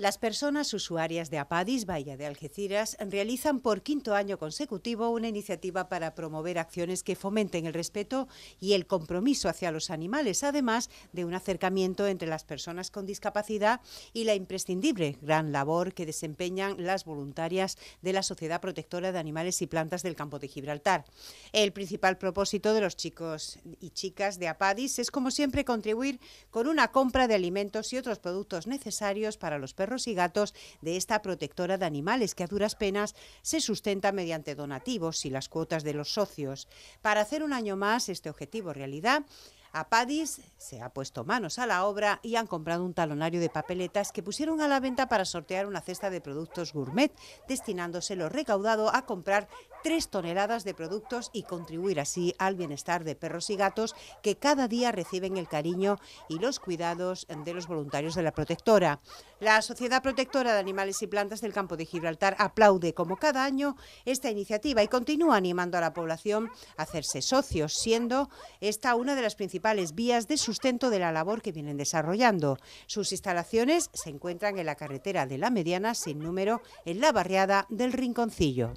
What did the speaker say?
Las personas usuarias de Apadis, Bahía de Algeciras, realizan por quinto año consecutivo una iniciativa para promover acciones que fomenten el respeto y el compromiso hacia los animales, además de un acercamiento entre las personas con discapacidad y la imprescindible gran labor que desempeñan las voluntarias de la Sociedad Protectora de Animales y Plantas del Campo de Gibraltar. El principal propósito de los chicos y chicas de Apadis es, como siempre, contribuir con una compra de alimentos y otros productos necesarios para los perros y gatos de esta protectora de animales que a duras penas se sustenta mediante donativos y las cuotas de los socios. Para hacer un año más este objetivo realidad, a Apadis se ha puesto manos a la obra y han comprado un talonario de papeletas que pusieron a la venta para sortear una cesta de productos gourmet, destinándose lo recaudado a comprar tres toneladas de productos y contribuir así al bienestar de perros y gatos que cada día reciben el cariño y los cuidados de los voluntarios de la protectora. La Sociedad Protectora de Animales y Plantas del Campo de Gibraltar aplaude como cada año esta iniciativa y continúa animando a la población a hacerse socios, siendo esta una de las principales vías de sustento de la labor que vienen desarrollando. Sus instalaciones se encuentran en la carretera de La Mediana sin número, en la barriada del Rinconcillo.